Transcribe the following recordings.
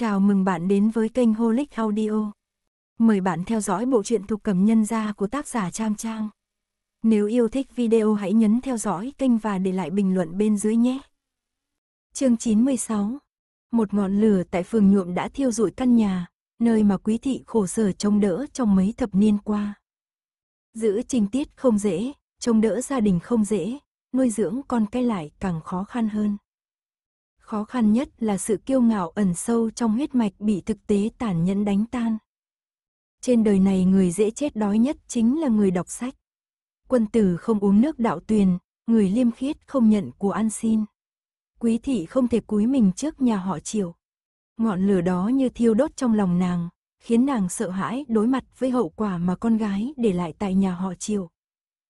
Chào mừng bạn đến với kênh Holic Audio. Mời bạn theo dõi bộ truyện thuộc cầm nhân gia của tác giả Trang Trang. Nếu yêu thích video hãy nhấn theo dõi kênh và để lại bình luận bên dưới nhé. Chương 96 Một ngọn lửa tại phường nhuộm đã thiêu rụi căn nhà, nơi mà quý thị khổ sở trông đỡ trong mấy thập niên qua. Giữ trình tiết không dễ, trông đỡ gia đình không dễ, nuôi dưỡng con cái lại càng khó khăn hơn. Khó khăn nhất là sự kiêu ngạo ẩn sâu trong huyết mạch bị thực tế tàn nhẫn đánh tan. Trên đời này người dễ chết đói nhất chính là người đọc sách. Quân tử không uống nước đạo tuyền, người liêm khiết không nhận của ăn xin. Quý thị không thể cúi mình trước nhà họ triệu. Ngọn lửa đó như thiêu đốt trong lòng nàng, khiến nàng sợ hãi đối mặt với hậu quả mà con gái để lại tại nhà họ triệu.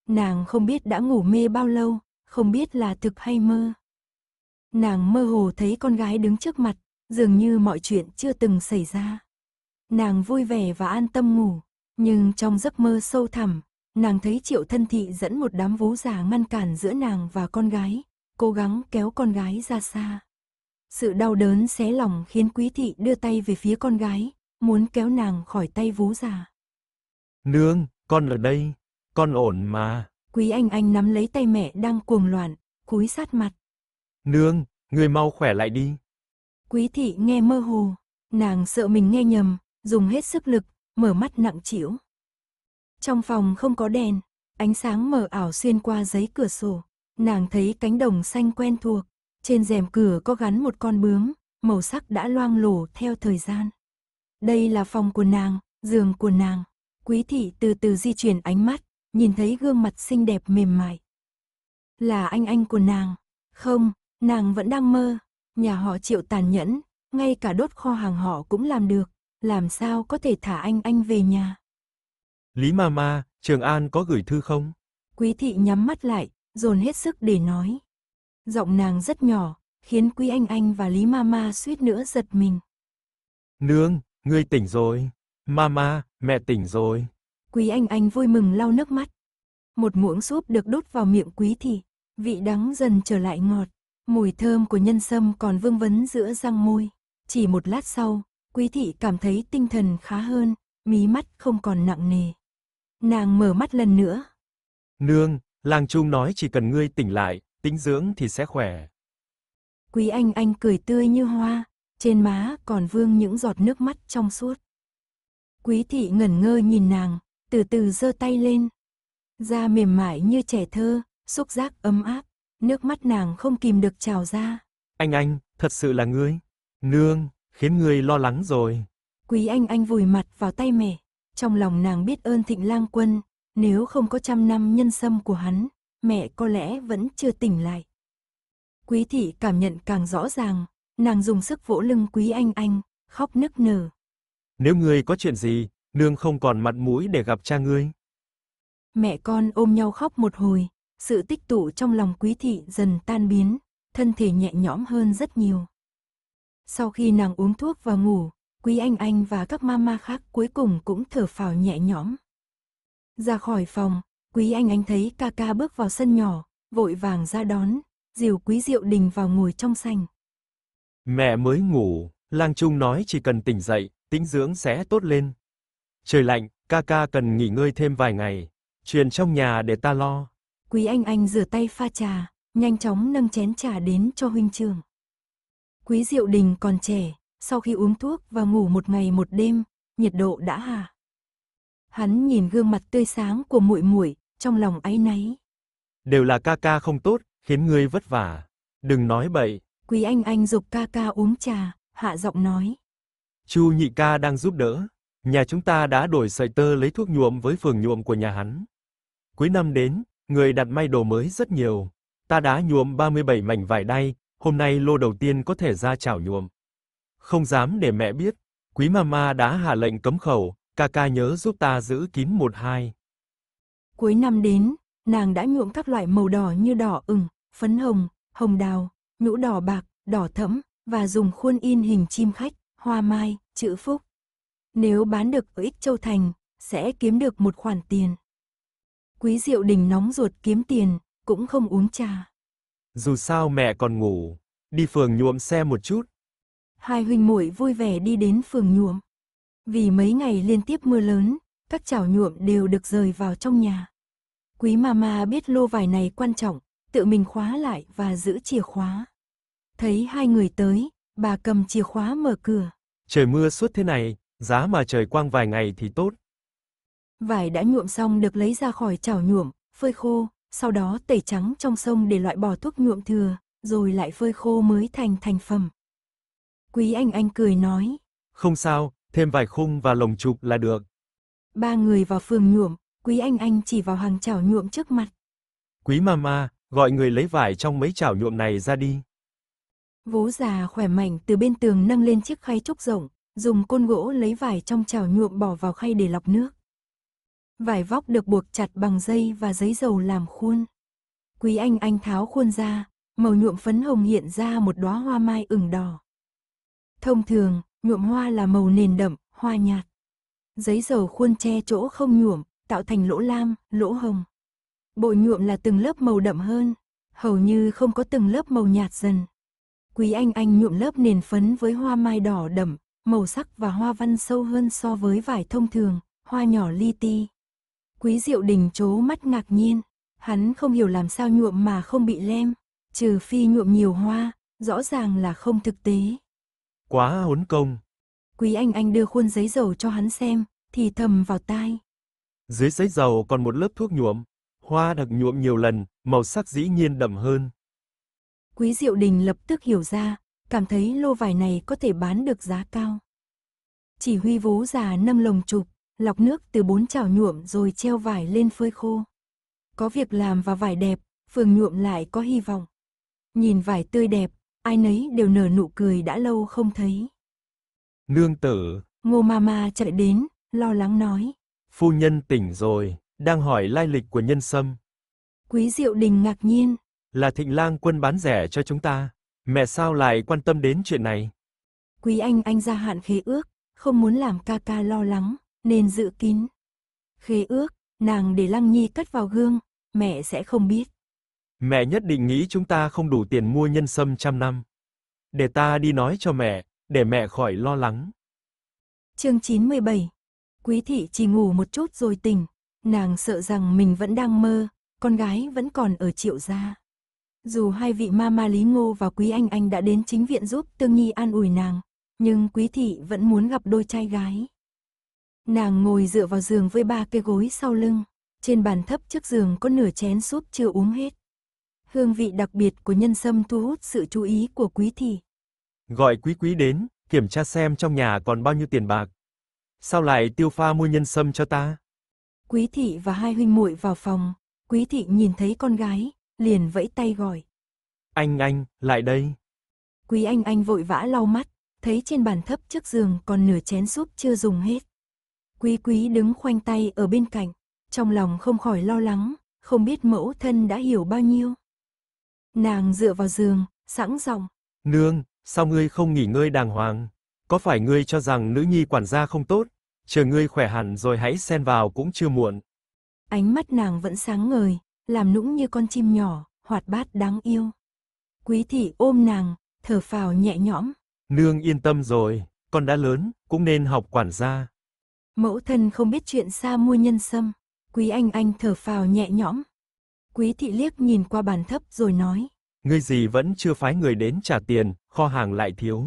Nàng không biết đã ngủ mê bao lâu, không biết là thực hay mơ. Nàng mơ hồ thấy con gái đứng trước mặt, dường như mọi chuyện chưa từng xảy ra. Nàng vui vẻ và an tâm ngủ, nhưng trong giấc mơ sâu thẳm, nàng thấy triệu thân thị dẫn một đám vú già ngăn cản giữa nàng và con gái, cố gắng kéo con gái ra xa. Sự đau đớn xé lòng khiến quý thị đưa tay về phía con gái, muốn kéo nàng khỏi tay vú già. Nương, con ở đây, con ổn mà. Quý anh anh nắm lấy tay mẹ đang cuồng loạn, cúi sát mặt. Nương, người mau khỏe lại đi. Quý thị nghe mơ hồ, nàng sợ mình nghe nhầm, dùng hết sức lực, mở mắt nặng trĩu. Trong phòng không có đèn, ánh sáng mờ ảo xuyên qua giấy cửa sổ, nàng thấy cánh đồng xanh quen thuộc, trên rèm cửa có gắn một con bướm, màu sắc đã loang lổ theo thời gian. Đây là phòng của nàng, giường của nàng. Quý thị từ từ di chuyển ánh mắt, nhìn thấy gương mặt xinh đẹp mềm mại. Là anh anh của nàng, không, Nàng vẫn đang mơ, nhà họ chịu tàn nhẫn, ngay cả đốt kho hàng họ cũng làm được, làm sao có thể thả anh anh về nhà. Lý Mama, Trường An có gửi thư không? Quý thị nhắm mắt lại, dồn hết sức để nói. Giọng nàng rất nhỏ, khiến Quý Anh Anh và Lý Mama suýt nữa giật mình. Nương, ngươi tỉnh rồi. Mama, mẹ tỉnh rồi. Quý Anh Anh vui mừng lau nước mắt. Một muỗng súp được đốt vào miệng Quý thị, vị đắng dần trở lại ngọt. Mùi thơm của nhân sâm còn vương vấn giữa răng môi. Chỉ một lát sau, quý thị cảm thấy tinh thần khá hơn, mí mắt không còn nặng nề. Nàng mở mắt lần nữa. Nương, lang trung nói chỉ cần ngươi tỉnh lại, tính dưỡng thì sẽ khỏe. Quý anh anh cười tươi như hoa, trên má còn vương những giọt nước mắt trong suốt. Quý thị ngẩn ngơ nhìn nàng, từ từ giơ tay lên. Da mềm mại như trẻ thơ, xúc giác ấm áp. Nước mắt nàng không kìm được trào ra. Anh anh, thật sự là ngươi. Nương, khiến ngươi lo lắng rồi. Quý anh anh vùi mặt vào tay mẹ. Trong lòng nàng biết ơn thịnh lang quân. Nếu không có trăm năm nhân sâm của hắn, mẹ có lẽ vẫn chưa tỉnh lại. Quý thị cảm nhận càng rõ ràng, nàng dùng sức vỗ lưng quý anh anh, khóc nức nở. Nếu ngươi có chuyện gì, nương không còn mặt mũi để gặp cha ngươi. Mẹ con ôm nhau khóc một hồi, sự tích tụ trong lòng quý thị dần tan biến, thân thể nhẹ nhõm hơn rất nhiều. Sau khi nàng uống thuốc và ngủ, quý anh anh và các mama khác cuối cùng cũng thở phào nhẹ nhõm. Ra khỏi phòng, quý anh anh thấy ca ca bước vào sân nhỏ, vội vàng ra đón, dìu quý diệu đình vào ngồi trong sành. Mẹ mới ngủ, lang trung nói chỉ cần tỉnh dậy, tĩnh dưỡng sẽ tốt lên. Trời lạnh, ca ca cần nghỉ ngơi thêm vài ngày, Truyền trong nhà để ta lo. Quý Anh Anh rửa tay pha trà, nhanh chóng nâng chén trà đến cho huynh trưởng. Quý Diệu Đình còn trẻ, sau khi uống thuốc và ngủ một ngày một đêm, nhiệt độ đã hạ. Hắn nhìn gương mặt tươi sáng của muội muội, trong lòng áy náy. Đều là ca ca không tốt, khiến ngươi vất vả. Đừng nói bậy. Quý Anh Anh dục ca ca uống trà, hạ giọng nói. Chu nhị ca đang giúp đỡ. Nhà chúng ta đã đổi sợi tơ lấy thuốc nhuộm với phường nhuộm của nhà hắn. Cuối năm đến, người đặt may đồ mới rất nhiều. Ta đã nhuộm 37 mảnh vải đay, hôm nay lô đầu tiên có thể ra chảo nhuộm. Không dám để mẹ biết, quý mama đã hạ lệnh cấm khẩu, ca ca nhớ giúp ta giữ kín một hai. Cuối năm đến, nàng đã nhuộm các loại màu đỏ như đỏ ửng, phấn hồng, hồng đào, nhũ đỏ bạc, đỏ thẫm và dùng khuôn in hình chim khách, hoa mai, chữ phúc. Nếu bán được ở Ích Châu Thành, sẽ kiếm được một khoản tiền. Quý Diệu Đình nóng ruột kiếm tiền, cũng không uống trà. Dù sao mẹ còn ngủ, đi phường nhuộm xe một chút. Hai huynh muội vui vẻ đi đến phường nhuộm. Vì mấy ngày liên tiếp mưa lớn, các chảo nhuộm đều được rời vào trong nhà. Quý mama biết lô vải này quan trọng, tự mình khóa lại và giữ chìa khóa. Thấy hai người tới, bà cầm chìa khóa mở cửa. Trời mưa suốt thế này, giá mà trời quang vài ngày thì tốt. Vải đã nhuộm xong được lấy ra khỏi chảo nhuộm, phơi khô, sau đó tẩy trắng trong sông để loại bỏ thuốc nhuộm thừa, rồi lại phơi khô mới thành thành phẩm. Quý Anh Anh cười nói. Không sao, thêm vài khung và lồng chụp là được. Ba người vào phường nhuộm, Quý Anh Anh chỉ vào hàng chảo nhuộm trước mặt. Quý Mama, gọi người lấy vải trong mấy chảo nhuộm này ra đi. Vố già khỏe mạnh từ bên tường nâng lên chiếc khay trúc rộng, dùng côn gỗ lấy vải trong chảo nhuộm bỏ vào khay để lọc nước. Vải vóc được buộc chặt bằng dây và giấy dầu làm khuôn. Quý anh anh tháo khuôn ra, màu nhuộm phấn hồng hiện ra một đóa hoa mai ửng đỏ. Thông thường, nhuộm hoa là màu nền đậm, hoa nhạt. Giấy dầu khuôn che chỗ không nhuộm, tạo thành lỗ lam, lỗ hồng. Bộ nhuộm là từng lớp màu đậm hơn, hầu như không có từng lớp màu nhạt dần. Quý anh anh nhuộm lớp nền phấn với hoa mai đỏ đậm, màu sắc và hoa văn sâu hơn so với vải thông thường, hoa nhỏ li ti. Quý Diệu Đình chố mắt ngạc nhiên, hắn không hiểu làm sao nhuộm mà không bị lem, trừ phi nhuộm nhiều hoa, rõ ràng là không thực tế. Quá hốn công. Quý Anh Anh đưa khuôn giấy dầu cho hắn xem, thì thầm vào tai. Dưới giấy dầu còn một lớp thuốc nhuộm, hoa được nhuộm nhiều lần, màu sắc dĩ nhiên đậm hơn. Quý Diệu Đình lập tức hiểu ra, cảm thấy lô vải này có thể bán được giá cao. Chỉ huy vú già nâm lồng chụp, lọc nước từ bốn chảo nhuộm rồi treo vải lên phơi khô. Có việc làm và vải đẹp, phường nhuộm lại có hy vọng. Nhìn vải tươi đẹp, ai nấy đều nở nụ cười đã lâu không thấy. Nương tử. Ngô Mama chạy đến, lo lắng nói. Phu nhân tỉnh rồi, đang hỏi lai lịch của nhân sâm. Quý Diệu Đình ngạc nhiên. Là thịnh lang quân bán rẻ cho chúng ta. Mẹ sao lại quan tâm đến chuyện này? Quý Anh anh ra hạn khế ước, không muốn làm ca ca lo lắng, nên giữ kín. Khế ước, nàng để Lăng Nhi cất vào gương, mẹ sẽ không biết. Mẹ nhất định nghĩ chúng ta không đủ tiền mua nhân sâm trăm năm. Để ta đi nói cho mẹ, để mẹ khỏi lo lắng. Chương 97 Quý thị chỉ ngủ một chút rồi tỉnh, nàng sợ rằng mình vẫn đang mơ, con gái vẫn còn ở triệu gia. Dù hai vị mama Lý Ngô và Quý Anh Anh đã đến chính viện giúp Tương Nhi an ủi nàng, nhưng Quý thị vẫn muốn gặp đôi trai gái. Nàng ngồi dựa vào giường với ba cái gối sau lưng, trên bàn thấp trước giường có nửa chén súp chưa uống hết. Hương vị đặc biệt của nhân sâm thu hút sự chú ý của quý thị. Gọi quý quý đến, kiểm tra xem trong nhà còn bao nhiêu tiền bạc. Sao lại tiêu pha mua nhân sâm cho ta? Quý thị và hai huynh muội vào phòng, quý thị nhìn thấy con gái, liền vẫy tay gọi. Anh anh, lại đây. Quý anh anh vội vã lau mắt, thấy trên bàn thấp trước giường còn nửa chén súp chưa dùng hết. Quý quý đứng khoanh tay ở bên cạnh, trong lòng không khỏi lo lắng, không biết mẫu thân đã hiểu bao nhiêu. Nàng dựa vào giường, sẵn giọng. Nương, sao ngươi không nghỉ ngơi đàng hoàng? Có phải ngươi cho rằng nữ nhi quản gia không tốt? Chờ ngươi khỏe hẳn rồi hãy xen vào cũng chưa muộn. Ánh mắt nàng vẫn sáng ngời, làm nũng như con chim nhỏ, hoạt bát đáng yêu. Quý thị ôm nàng, thở phào nhẹ nhõm. Nương yên tâm rồi, con đã lớn, cũng nên học quản gia. Mẫu thân không biết chuyện xa mua nhân sâm. Quý anh anh thở phào nhẹ nhõm. Quý thị liếc nhìn qua bàn thấp rồi nói. Ngươi gì vẫn chưa phái người đến trả tiền, kho hàng lại thiếu.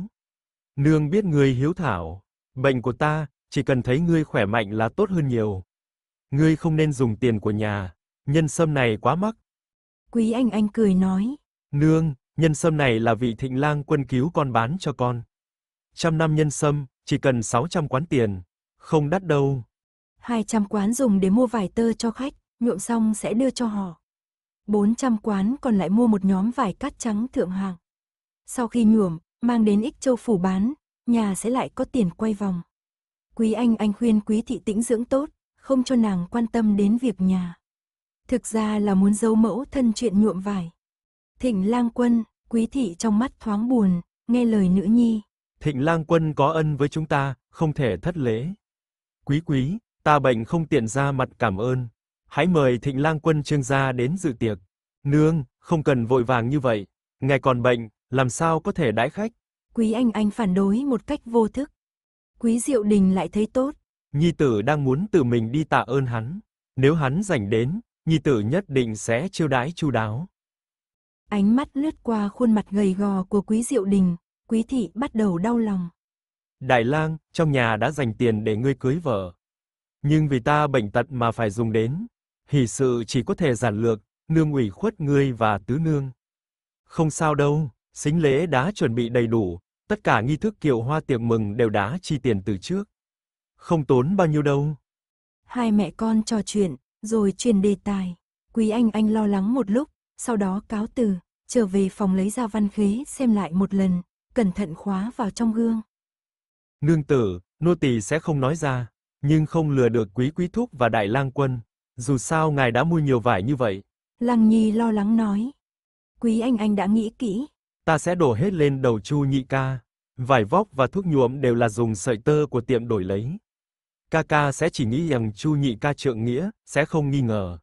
Nương biết ngươi hiếu thảo. Bệnh của ta, chỉ cần thấy ngươi khỏe mạnh là tốt hơn nhiều. Ngươi không nên dùng tiền của nhà, nhân sâm này quá mắc. Quý anh anh cười nói. Nương, nhân sâm này là vị thịnh lang quân cứu con bán cho con. Trăm năm nhân sâm, chỉ cần 600 quán tiền. Không đắt đâu. 200 quán dùng để mua vải tơ cho khách, nhuộm xong sẽ đưa cho họ. 400 quán còn lại mua một nhóm vải cát trắng thượng hạng Sau khi nhuộm, mang đến ích châu phủ bán, nhà sẽ lại có tiền quay vòng. Quý anh anh khuyên quý thị tĩnh dưỡng tốt, không cho nàng quan tâm đến việc nhà. Thực ra là muốn giấu mẫu thân chuyện nhuộm vải. Thịnh lang quân, quý thị trong mắt thoáng buồn, nghe lời nữ nhi. Thịnh lang quân có ân với chúng ta, không thể thất lễ. Quý quý, ta bệnh không tiện ra mặt cảm ơn. Hãy mời Thịnh Lang quân Trương gia đến dự tiệc. Nương, không cần vội vàng như vậy, ngài còn bệnh, làm sao có thể đãi khách? Quý anh anh phản đối một cách vô thức. Quý Diệu Đình lại thấy tốt. Nhi tử đang muốn tự mình đi tạ ơn hắn, nếu hắn rảnh đến, nhi tử nhất định sẽ chiêu đãi chu đáo. Ánh mắt lướt qua khuôn mặt gầy gò của Quý Diệu Đình, Quý thị bắt đầu đau lòng. Đại lang, trong nhà đã dành tiền để ngươi cưới vợ. Nhưng vì ta bệnh tật mà phải dùng đến, hỷ sự chỉ có thể giản lược, nương ủy khuất ngươi và tứ nương. Không sao đâu, sính lễ đã chuẩn bị đầy đủ, tất cả nghi thức kiệu hoa tiệc mừng đều đã chi tiền từ trước. Không tốn bao nhiêu đâu. Hai mẹ con trò chuyện, rồi truyền đề tài. Quý Anh Anh lo lắng một lúc, sau đó cáo từ, trở về phòng lấy ra văn khế xem lại một lần, cẩn thận khóa vào trong gương. Nương tử, nô tỳ sẽ không nói ra, nhưng không lừa được quý quý thúc và đại lang quân, dù sao ngài đã mua nhiều vải như vậy. Lăng Nhi lo lắng nói. Quý anh anh đã nghĩ kỹ. Ta sẽ đổ hết lên đầu Chu Nhị ca. Vải vóc và thuốc nhuộm đều là dùng sợi tơ của tiệm đổi lấy. Ca ca sẽ chỉ nghĩ rằng Chu Nhị ca trượng nghĩa, sẽ không nghi ngờ.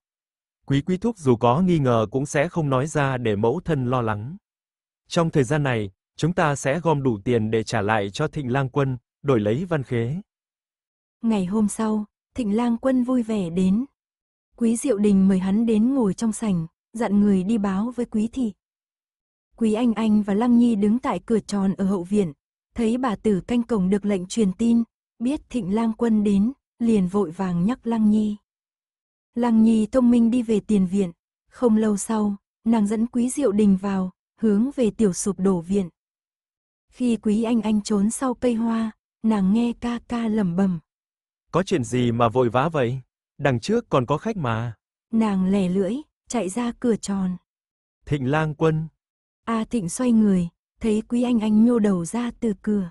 Quý quý thúc dù có nghi ngờ cũng sẽ không nói ra để mẫu thân lo lắng. Trong thời gian này, chúng ta sẽ gom đủ tiền để trả lại cho Thịnh Lang quân, đổi lấy văn khế. Ngày hôm sau, Thịnh Lang Quân vui vẻ đến. Quý Diệu Đình mời hắn đến ngồi trong sảnh, dặn người đi báo với Quý thị. Quý Anh Anh và Lăng Nhi đứng tại cửa tròn ở hậu viện, thấy bà tử canh cổng được lệnh truyền tin, biết Thịnh Lang Quân đến, liền vội vàng nhắc Lăng Nhi. Lăng Nhi thông minh đi về tiền viện, không lâu sau, nàng dẫn Quý Diệu Đình vào, hướng về tiểu sụp đổ viện. Khi Quý Anh Anh trốn sau cây hoa, Nàng nghe ca ca lẩm bẩm. Có chuyện gì mà vội vã vậy? Đằng trước còn có khách mà. Nàng lè lưỡi, chạy ra cửa tròn. Thịnh lang quân. A Thịnh xoay người, thấy Quý Anh Anh nhô đầu ra từ cửa.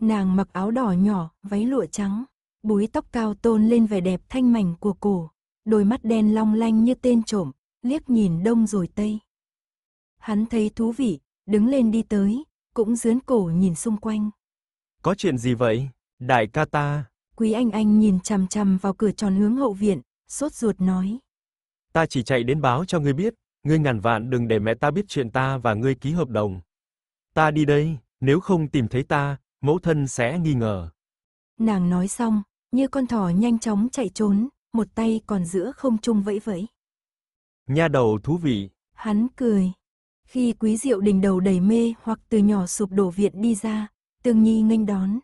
Nàng mặc áo đỏ nhỏ, váy lụa trắng, búi tóc cao tôn lên vẻ đẹp thanh mảnh của cổ, đôi mắt đen long lanh như tên trộm, liếc nhìn đông rồi tây. Hắn thấy thú vị, đứng lên đi tới, cũng dướn cổ nhìn xung quanh. Có chuyện gì vậy? Đại ca ta. Quý Anh Anh nhìn chằm chằm vào cửa tròn hướng hậu viện, sốt ruột nói. Ta chỉ chạy đến báo cho ngươi biết, ngươi ngàn vạn đừng để mẹ ta biết chuyện ta và ngươi ký hợp đồng. Ta đi đây, nếu không tìm thấy ta, mẫu thân sẽ nghi ngờ. Nàng nói xong, như con thỏ nhanh chóng chạy trốn, một tay còn giữa không trung vẫy vẫy. Nha đầu thú vị. Hắn cười. Khi Quý Diệu Đình đầu đầy mê hoặc từ nhỏ sụp đổ viện đi ra, Tương Nhi nghênh đón.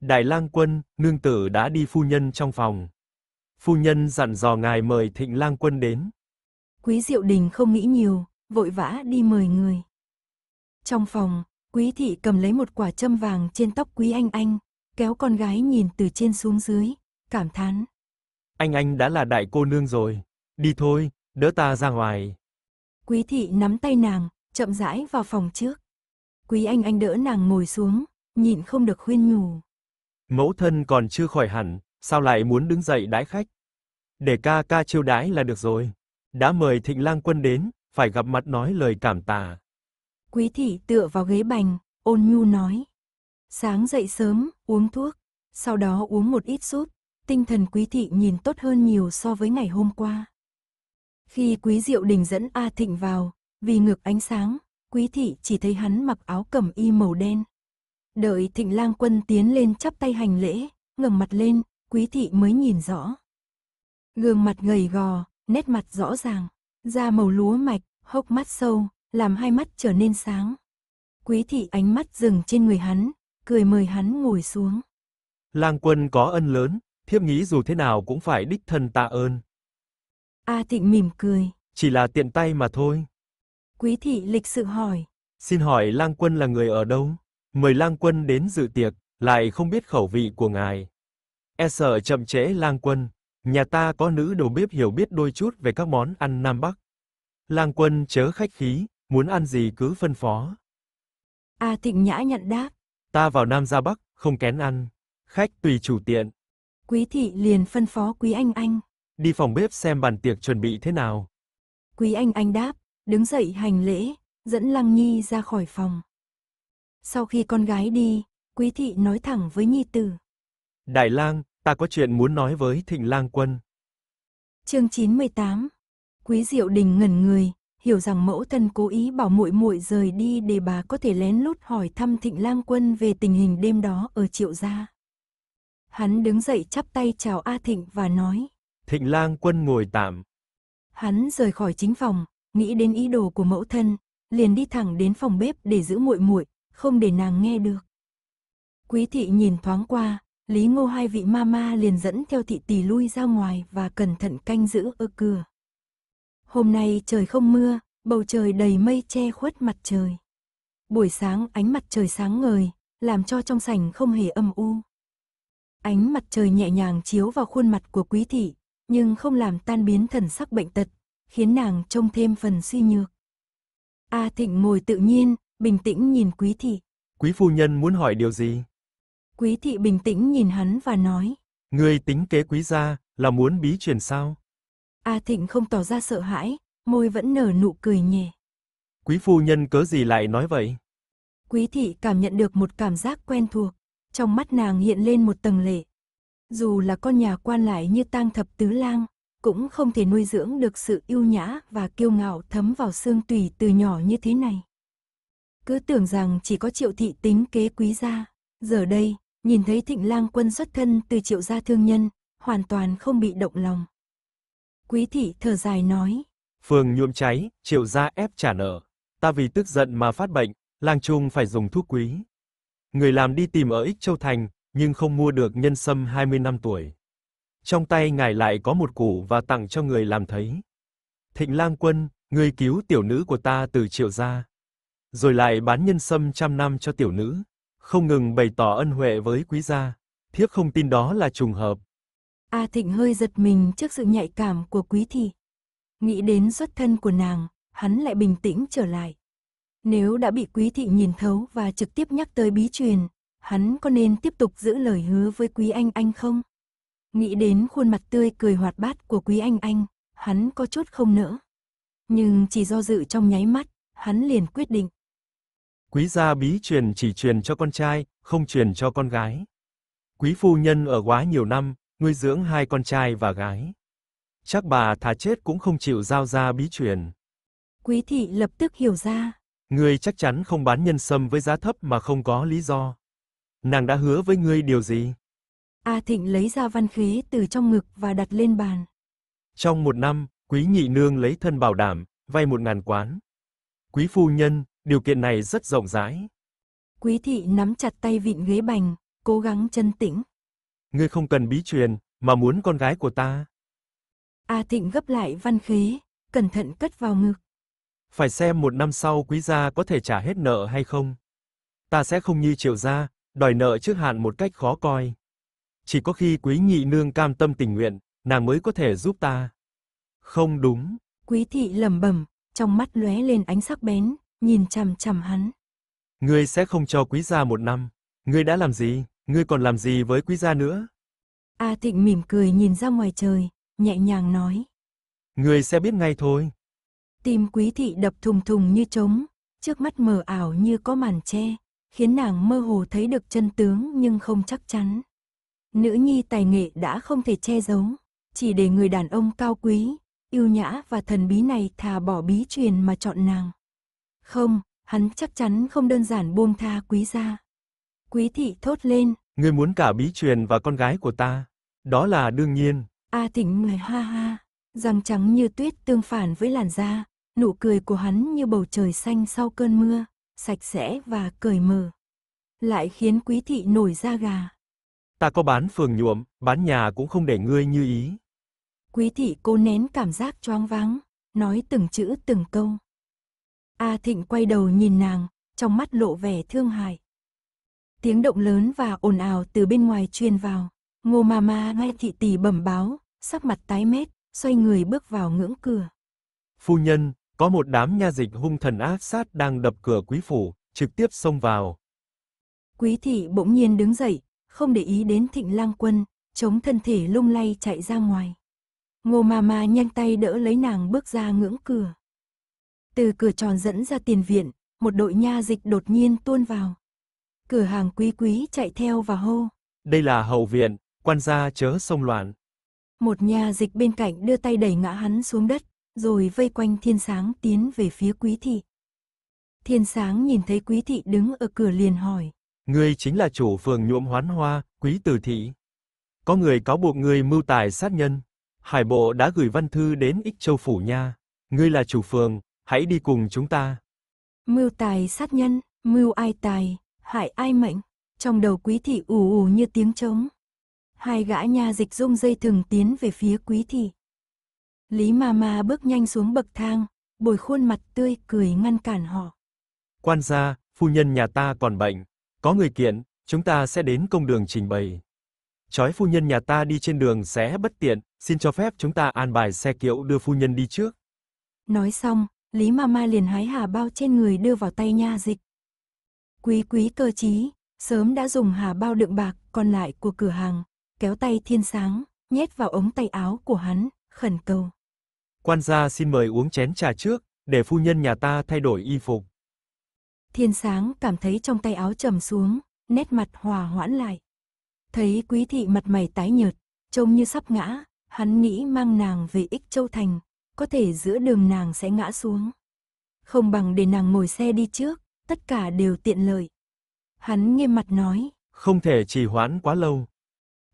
Đại lang quân, nương tử đã đi phu nhân trong phòng. Phu nhân dặn dò ngài mời thịnh lang quân đến. Quý diệu đình không nghĩ nhiều, vội vã đi mời người. Trong phòng, quý thị cầm lấy một quả châm vàng trên tóc quý anh anh, kéo con gái nhìn từ trên xuống dưới, cảm thán. Anh anh đã là đại cô nương rồi, đi thôi, đỡ ta ra ngoài. Quý thị nắm tay nàng, chậm rãi vào phòng trước. Quý anh anh đỡ nàng ngồi xuống, nhịn không được khuyên nhủ. Mẫu thân còn chưa khỏi hẳn, sao lại muốn đứng dậy đãi khách? Để ca ca chiêu đãi là được rồi. Đã mời Thịnh Lang quân đến, phải gặp mặt nói lời cảm tạ. Quý thị tựa vào ghế bành, ôn nhu nói: "Sáng dậy sớm, uống thuốc, sau đó uống một ít súp, tinh thần quý thị nhìn tốt hơn nhiều so với ngày hôm qua." Khi Quý Diệu Đình dẫn A Thịnh vào, vì ngược ánh sáng, Quý thị chỉ thấy hắn mặc áo cẩm y màu đen, Đợi thịnh lang quân tiến lên chắp tay hành lễ, ngẩng mặt lên, quý thị mới nhìn rõ. Gương mặt gầy gò, nét mặt rõ ràng, da màu lúa mạch, hốc mắt sâu, làm hai mắt trở nên sáng. Quý thị ánh mắt dừng trên người hắn, cười mời hắn ngồi xuống. Lang quân có ân lớn, thiếp nghĩ dù thế nào cũng phải đích thân tạ ơn. A Thịnh mỉm cười. Chỉ là tiện tay mà thôi. Quý thị lịch sự hỏi. Xin hỏi lang quân là người ở đâu? Mời lang quân đến dự tiệc, lại không biết khẩu vị của ngài. E sợ chậm trễ lang quân, nhà ta có nữ đầu bếp hiểu biết đôi chút về các món ăn Nam Bắc. Lang quân chớ khách khí, muốn ăn gì cứ phân phó. A Thịnh Nhã nhận đáp. Ta vào Nam ra Bắc, không kén ăn. Khách tùy chủ tiện. Quý thị liền phân phó Quý Anh Anh. Đi phòng bếp xem bàn tiệc chuẩn bị thế nào. Quý Anh Anh đáp, đứng dậy hành lễ, dẫn Lăng Nhi ra khỏi phòng. Sau khi con gái đi, Quý thị nói thẳng với nhi tử. Đại lang, ta có chuyện muốn nói với Thịnh lang quân. Chương 98. Quý Diệu Đình ngẩn người, hiểu rằng mẫu thân cố ý bảo muội muội rời đi để bà có thể lén lút hỏi thăm Thịnh Lang Quân về tình hình đêm đó ở Triệu gia. Hắn đứng dậy chắp tay chào A Thịnh và nói: "Thịnh Lang Quân ngồi tạm." Hắn rời khỏi chính phòng, nghĩ đến ý đồ của mẫu thân, liền đi thẳng đến phòng bếp để giữ muội muội, không để nàng nghe được. Quý thị nhìn thoáng qua, Lý Ngô hai vị mama liền dẫn theo thị tỷ lui ra ngoài và cẩn thận canh giữ ở cửa. Hôm nay trời không mưa, bầu trời đầy mây che khuất mặt trời. Buổi sáng ánh mặt trời sáng ngời, làm cho trong sảnh không hề âm u. Ánh mặt trời nhẹ nhàng chiếu vào khuôn mặt của quý thị, nhưng không làm tan biến thần sắc bệnh tật, khiến nàng trông thêm phần suy nhược. A Thịnh ngồi tự nhiên, bình tĩnh nhìn quý thị. Quý phu nhân muốn hỏi điều gì? Quý thị bình tĩnh nhìn hắn và nói. người tính kế quý gia, là muốn bí truyền sao? A Thịnh không tỏ ra sợ hãi, môi vẫn nở nụ cười nhẹ. Quý phu nhân cớ gì lại nói vậy? Quý thị cảm nhận được một cảm giác quen thuộc, trong mắt nàng hiện lên một tầng lệ. Dù là con nhà quan lại như tang thập tứ lang, cũng không thể nuôi dưỡng được sự yêu nhã và kiêu ngạo thấm vào xương tùy từ nhỏ như thế này cứ tưởng rằng chỉ có triệu thị tính kế quý gia. Giờ đây, nhìn thấy thịnh lang quân xuất thân từ triệu gia thương nhân, hoàn toàn không bị động lòng. Quý thị thở dài nói. Phường nhuộm cháy, triệu gia ép trả nợ. Ta vì tức giận mà phát bệnh, lang trung phải dùng thuốc quý. Người làm đi tìm ở Ích Châu Thành, nhưng không mua được nhân sâm 20 năm tuổi. Trong tay ngài lại có một củ và tặng cho người làm thấy. Thịnh lang quân, người cứu tiểu nữ của ta từ triệu gia rồi lại bán nhân sâm trăm năm cho tiểu nữ, không ngừng bày tỏ ân huệ với quý gia, thiếp không tin đó là trùng hợp. A Thịnh hơi giật mình trước sự nhạy cảm của quý thị. Nghĩ đến xuất thân của nàng, hắn lại bình tĩnh trở lại. Nếu đã bị quý thị nhìn thấu và trực tiếp nhắc tới bí truyền, hắn có nên tiếp tục giữ lời hứa với quý anh anh không? Nghĩ đến khuôn mặt tươi cười hoạt bát của quý anh anh, hắn có chút không nỡ. Nhưng chỉ do dự trong nháy mắt, hắn liền quyết định. Quý gia bí truyền chỉ truyền cho con trai, không truyền cho con gái. Quý phu nhân ở quá nhiều năm, nuôi dưỡng hai con trai và gái. Chắc bà thà chết cũng không chịu giao ra bí truyền. Quý thị lập tức hiểu ra. Ngươi chắc chắn không bán nhân sâm với giá thấp mà không có lý do. Nàng đã hứa với ngươi điều gì? A Thịnh lấy ra văn khế từ trong ngực và đặt lên bàn. Trong một năm, quý nhị nương lấy thân bảo đảm, vay một ngàn quán. Quý phu nhân, Điều kiện này rất rộng rãi. Quý thị nắm chặt tay vịn ghế bành, cố gắng chân tĩnh. Ngươi không cần bí truyền, mà muốn con gái của ta. A à Thịnh gấp lại văn khí, cẩn thận cất vào ngực. Phải xem một năm sau quý gia có thể trả hết nợ hay không. Ta sẽ không như triệu gia, đòi nợ trước hạn một cách khó coi. Chỉ có khi quý nhị nương cam tâm tình nguyện, nàng mới có thể giúp ta. Không đúng. Quý thị lầm bầm, trong mắt lóe lên ánh sắc bén, nhìn chằm chằm hắn. Ngươi sẽ không cho quý gia một năm. Ngươi đã làm gì? Ngươi còn làm gì với quý gia nữa? A Thịnh mỉm cười nhìn ra ngoài trời, nhẹ nhàng nói. Ngươi sẽ biết ngay thôi. Tim quý thị đập thùng thùng như trống, trước mắt mờ ảo như có màn che, khiến nàng mơ hồ thấy được chân tướng nhưng không chắc chắn. Nữ nhi tài nghệ đã không thể che giấu, chỉ để người đàn ông cao quý, yêu nhã và thần bí này thà bỏ bí truyền mà chọn nàng. Không, hắn chắc chắn không đơn giản buông tha quý gia. Quý thị thốt lên. Ngươi muốn cả bí truyền và con gái của ta. Đó là đương nhiên. A à, người ha ha, răng trắng như tuyết tương phản với làn da, nụ cười của hắn như bầu trời xanh sau cơn mưa, sạch sẽ và cởi mở. Lại khiến quý thị nổi da gà. Ta có bán phường nhuộm, bán nhà cũng không để ngươi như ý. Quý thị cố nén cảm giác choáng váng, nói từng chữ từng câu. A Thịnh quay đầu nhìn nàng, trong mắt lộ vẻ thương hại. Tiếng động lớn và ồn ào từ bên ngoài truyền vào. Ngô Mama nghe thị tỷ bẩm báo, sắc mặt tái mét, xoay người bước vào ngưỡng cửa. Phu nhân, có một đám nha dịch hung thần ác sát đang đập cửa quý phủ, trực tiếp xông vào. Quý thị bỗng nhiên đứng dậy, không để ý đến thịnh lang quân, chống thân thể lung lay chạy ra ngoài. Ngô Mama nhanh tay đỡ lấy nàng bước ra ngưỡng cửa. Từ cửa tròn dẫn ra tiền viện, một đội nha dịch đột nhiên tuôn vào. Cửa hàng quý quý chạy theo và hô. Đây là hậu viện, quan gia chớ sông loạn. Một nha dịch bên cạnh đưa tay đẩy ngã hắn xuống đất, rồi vây quanh thiên sáng tiến về phía quý thị. Thiên sáng nhìn thấy quý thị đứng ở cửa liền hỏi. Ngươi chính là chủ phường nhuộm hoán hoa, quý tử thị. Có người cáo buộc ngươi mưu tài sát nhân. Hải bộ đã gửi văn thư đến ích châu phủ nha. Ngươi là chủ phường, hãy đi cùng chúng ta. Mưu tài sát nhân, mưu ai tài, hại ai mệnh, trong đầu quý thị ù ù như tiếng trống. Hai gã nha dịch rung dây thừng tiến về phía quý thị. Lý ma ma bước nhanh xuống bậc thang, bồi khuôn mặt tươi cười ngăn cản họ. Quan gia, phu nhân nhà ta còn bệnh, có người kiện, chúng ta sẽ đến công đường trình bày. Chói phu nhân nhà ta đi trên đường sẽ bất tiện, xin cho phép chúng ta an bài xe kiệu đưa phu nhân đi trước. Nói xong, Lý ma ma liền hái hà bao trên người đưa vào tay nha dịch. Quý quý cơ trí, sớm đã dùng hà bao đựng bạc còn lại của cửa hàng, kéo tay thiên sáng, nhét vào ống tay áo của hắn, khẩn cầu. Quan gia xin mời uống chén trà trước, để phu nhân nhà ta thay đổi y phục. Thiên sáng cảm thấy trong tay áo trầm xuống, nét mặt hòa hoãn lại. Thấy quý thị mặt mày tái nhợt, trông như sắp ngã, hắn nghĩ mang nàng về ích châu thành, có thể giữa đường nàng sẽ ngã xuống. Không bằng để nàng ngồi xe đi trước, tất cả đều tiện lợi. Hắn nghiêm mặt nói. Không thể trì hoãn quá lâu.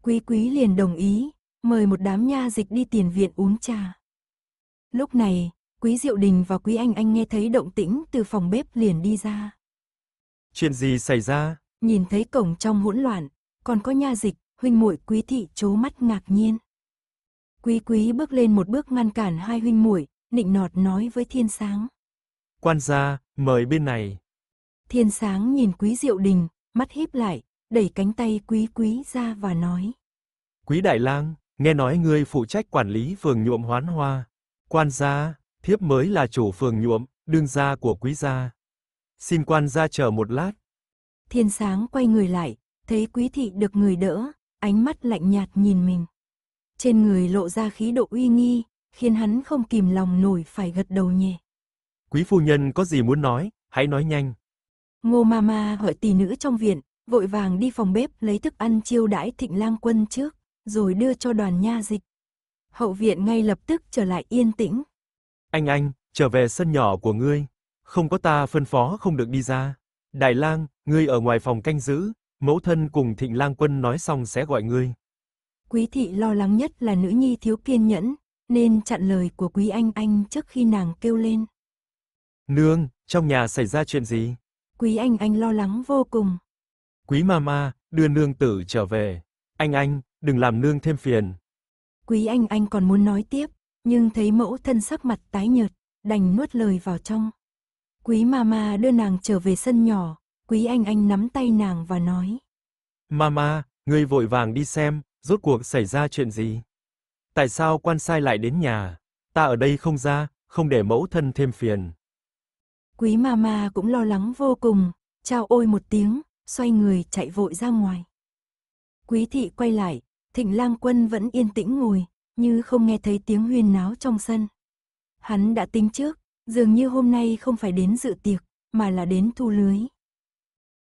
Quý quý liền đồng ý, mời một đám nha dịch đi tiền viện uống trà. Lúc này, quý diệu đình và quý anh anh nghe thấy động tĩnh từ phòng bếp liền đi ra. Chuyện gì xảy ra? Nhìn thấy cổng trong hỗn loạn, còn có nha dịch, huynh muội quý thị chố mắt ngạc nhiên. Quý quý bước lên một bước ngăn cản hai huynh muội, nịnh nọt nói với thiên sáng. Quan gia, mời bên này. Thiên sáng nhìn quý diệu đình, mắt híp lại, đẩy cánh tay quý quý ra và nói. Quý đại lang, nghe nói ngươi phụ trách quản lý phường nhuộm hoán hoa. Quan gia, thiếp mới là chủ phường nhuộm, đương gia của quý gia. Xin quan gia chờ một lát. Thiên sáng quay người lại, thấy quý thị được người đỡ, ánh mắt lạnh nhạt nhìn mình trên người lộ ra khí độ uy nghi, khiến hắn không kìm lòng nổi phải gật đầu nhẹ. Quý phu nhân có gì muốn nói, hãy nói nhanh. Ngô Mama hỏi tỷ nữ trong viện, vội vàng đi phòng bếp lấy thức ăn chiêu đãi Thịnh Lang quân trước, rồi đưa cho đoàn nha dịch. Hậu viện ngay lập tức trở lại yên tĩnh. Anh anh, trở về sân nhỏ của ngươi, không có ta phân phó không được đi ra. Đại Lang, ngươi ở ngoài phòng canh giữ, mẫu thân cùng Thịnh Lang quân nói xong sẽ gọi ngươi. Quý thị lo lắng nhất là nữ nhi thiếu kiên nhẫn, nên chặn lời của quý anh anh trước khi nàng kêu lên. Nương, trong nhà xảy ra chuyện gì? Quý anh anh lo lắng vô cùng. Quý mama, đưa nương tử trở về. Anh anh, đừng làm nương thêm phiền. Quý anh anh còn muốn nói tiếp, nhưng thấy mẫu thân sắc mặt tái nhợt, đành nuốt lời vào trong. Quý mama đưa nàng trở về sân nhỏ, quý anh anh nắm tay nàng và nói. Mama, ngươi vội vàng đi xem, rốt cuộc xảy ra chuyện gì? Tại sao quan sai lại đến nhà? Ta ở đây không ra, không để mẫu thân thêm phiền. Quý mama cũng lo lắng vô cùng, trao ôi một tiếng, xoay người chạy vội ra ngoài. Quý thị quay lại, Thịnh Lang Quân vẫn yên tĩnh ngồi, như không nghe thấy tiếng huyên náo trong sân. Hắn đã tính trước, dường như hôm nay không phải đến dự tiệc, mà là đến thu lưới.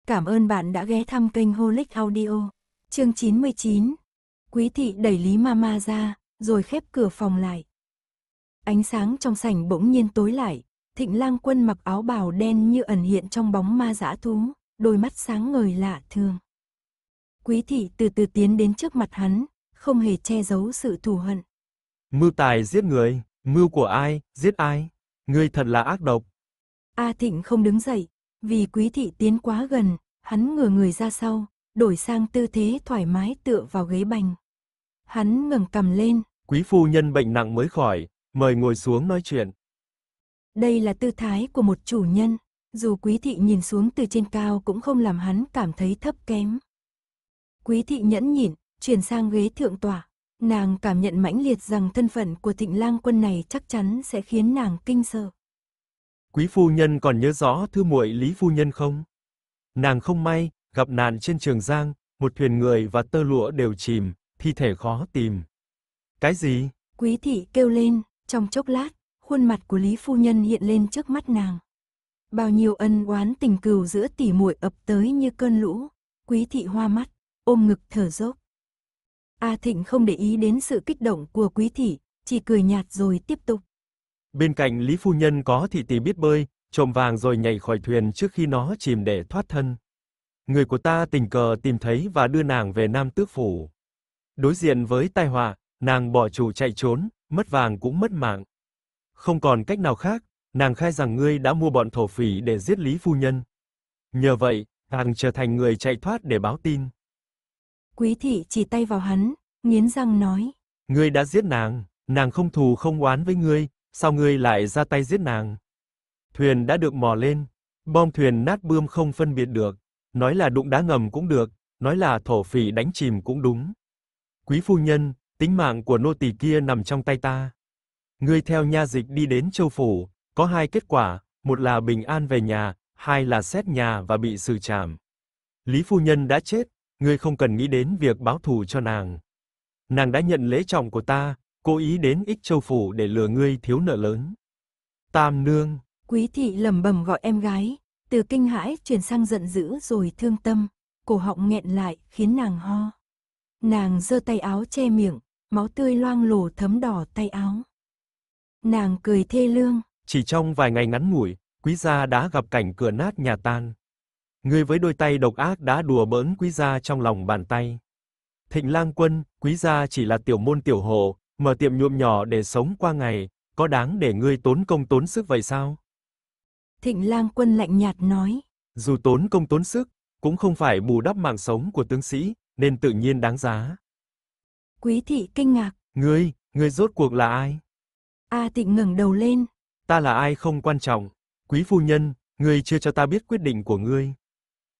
Cảm ơn bạn đã ghé thăm kênh Holic Audio. Chương 99 Quý thị đẩy Lý Mama ra, rồi khép cửa phòng lại. Ánh sáng trong sảnh bỗng nhiên tối lại, thịnh lang quân mặc áo bào đen như ẩn hiện trong bóng ma dã thú, đôi mắt sáng ngời lạ thường. Quý thị từ từ tiến đến trước mặt hắn, không hề che giấu sự thù hận. Mưu tài giết người, mưu của ai, giết ai, ngươi thật là ác độc. A Thịnh không đứng dậy, vì quý thị tiến quá gần, hắn ngửa người ra sau, đổi sang tư thế thoải mái tựa vào ghế bành. Hắn ngẩng cầm lên. Quý phu nhân bệnh nặng mới khỏi, mời ngồi xuống nói chuyện. Đây là tư thái của một chủ nhân, dù quý thị nhìn xuống từ trên cao cũng không làm hắn cảm thấy thấp kém. Quý thị nhẫn nhịn, chuyển sang ghế thượng tọa, nàng cảm nhận mãnh liệt rằng thân phận của thịnh lang quân này chắc chắn sẽ khiến nàng kinh sợ. Quý phu nhân còn nhớ rõ thư muội Lý phu nhân không? Nàng không may, gặp nạn trên Trường Giang, một thuyền người và tơ lụa đều chìm, thi thể khó tìm. Cái gì? Quý thị kêu lên, trong chốc lát, khuôn mặt của Lý Phu Nhân hiện lên trước mắt nàng. Bao nhiêu ân oán tình cừu giữa tỉ muội ập tới như cơn lũ, quý thị hoa mắt, ôm ngực thở dốc. A Thịnh không để ý đến sự kích động của quý thị, chỉ cười nhạt rồi tiếp tục. Bên cạnh Lý Phu Nhân có thị tỷ biết bơi, trồm vàng rồi nhảy khỏi thuyền trước khi nó chìm để thoát thân. Người của ta tình cờ tìm thấy và đưa nàng về Nam Tước Phủ. Đối diện với tai họa, nàng bỏ chủ chạy trốn, mất vàng cũng mất mạng. Không còn cách nào khác, nàng khai rằng ngươi đã mua bọn thổ phỉ để giết Lý phu nhân. Nhờ vậy, nàng trở thành người chạy thoát để báo tin. Quý thị chỉ tay vào hắn, nghiến răng nói: "Ngươi đã giết nàng, nàng không thù không oán với ngươi, sao ngươi lại ra tay giết nàng?" Thuyền đã được mò lên, bom thuyền nát bươm không phân biệt được, nói là đụng đá ngầm cũng được, nói là thổ phỉ đánh chìm cũng đúng. Quý phu nhân, tính mạng của nô tỳ kia nằm trong tay ta. Ngươi theo nha dịch đi đến châu phủ, có hai kết quả, một là bình an về nhà, hai là xét nhà và bị xử trảm. Lý phu nhân đã chết, ngươi không cần nghĩ đến việc báo thù cho nàng. Nàng đã nhận lễ trọng của ta, cố ý đến Ích Châu phủ để lừa ngươi thiếu nợ lớn. Tam nương, Quý thị lẩm bẩm gọi em gái, từ kinh hãi chuyển sang giận dữ rồi thương tâm, cổ họng nghẹn lại khiến nàng ho. Nàng giơ tay áo che miệng, máu tươi loang lổ thấm đỏ tay áo. Nàng cười thê lương. Chỉ trong vài ngày ngắn ngủi, quý gia đã gặp cảnh cửa nát nhà tan. người với đôi tay độc ác đã đùa bỡn quý gia trong lòng bàn tay. Thịnh lang quân, quý gia chỉ là tiểu môn tiểu hộ, mở tiệm nhuộm nhỏ để sống qua ngày, có đáng để ngươi tốn công tốn sức vậy sao? Thịnh lang quân lạnh nhạt nói. Dù tốn công tốn sức, cũng không phải bù đắp mạng sống của tướng sĩ, nên tự nhiên đáng giá. Quý thị kinh ngạc. Ngươi, ngươi rốt cuộc là ai? A Tịnh ngẩng đầu lên. Ta là ai không quan trọng. Quý phu nhân, ngươi chưa cho ta biết quyết định của ngươi.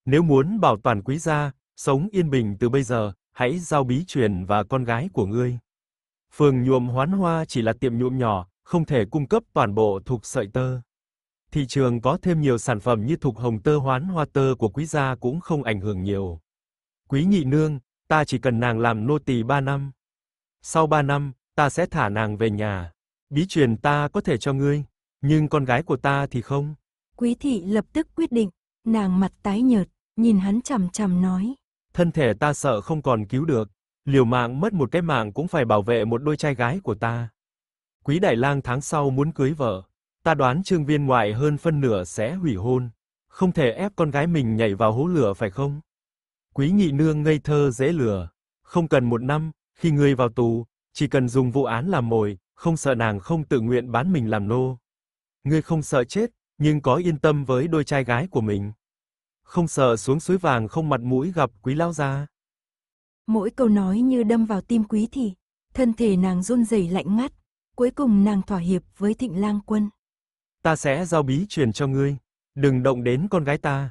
Nếu muốn bảo toàn quý gia, sống yên bình từ bây giờ, hãy giao bí truyền và con gái của ngươi. Phường nhuộm hoán hoa chỉ là tiệm nhuộm nhỏ, không thể cung cấp toàn bộ thục sợi tơ. Thị trường có thêm nhiều sản phẩm như thục hồng tơ hoán hoa tơ của quý gia cũng không ảnh hưởng nhiều. Quý nhị nương, ta chỉ cần nàng làm nô tỳ 3 năm. Sau 3 năm, ta sẽ thả nàng về nhà. Bí truyền ta có thể cho ngươi, nhưng con gái của ta thì không." Quý thị lập tức quyết định, nàng mặt tái nhợt, nhìn hắn chằm chằm nói: "Thân thể ta sợ không còn cứu được, liều mạng mất một cái mạng cũng phải bảo vệ một đôi trai gái của ta." Quý Đại Lang tháng sau muốn cưới vợ, ta đoán Trương Viên ngoại hơn phân nửa sẽ hủy hôn, không thể ép con gái mình nhảy vào hố lửa phải không? Quý nhị nương ngây thơ dễ lừa, không cần một năm, khi ngươi vào tù, chỉ cần dùng vụ án làm mồi, không sợ nàng không tự nguyện bán mình làm nô. Ngươi không sợ chết, nhưng có yên tâm với đôi trai gái của mình. Không sợ xuống suối vàng không mặt mũi gặp quý lão gia. Mỗi câu nói như đâm vào tim quý thị, thân thể nàng run rẩy lạnh ngắt, cuối cùng nàng thỏa hiệp với Thịnh Lang quân. Ta sẽ giao bí truyền cho ngươi, đừng động đến con gái ta.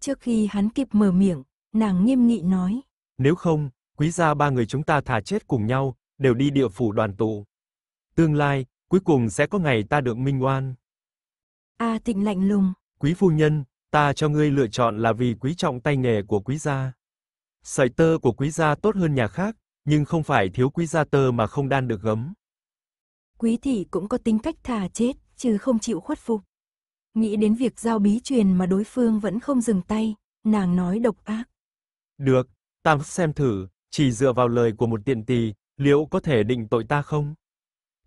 Trước khi hắn kịp mở miệng, Nàng nghiêm nghị nói. Nếu không, quý gia ba người chúng ta thà chết cùng nhau, đều đi địa phủ đoàn tụ. Tương lai, cuối cùng sẽ có ngày ta được minh oan. A à, Tịnh lạnh lùng. Quý phu nhân, ta cho ngươi lựa chọn là vì quý trọng tay nghề của quý gia. Sợi tơ của quý gia tốt hơn nhà khác, nhưng không phải thiếu quý gia tơ mà không đan được gấm. Quý thị cũng có tính cách thà chết, chứ không chịu khuất phục. Nghĩ đến việc giao bí truyền mà đối phương vẫn không dừng tay, nàng nói độc ác. Được, ta xem thử, chỉ dựa vào lời của một tiện tỳ, liệu có thể định tội ta không?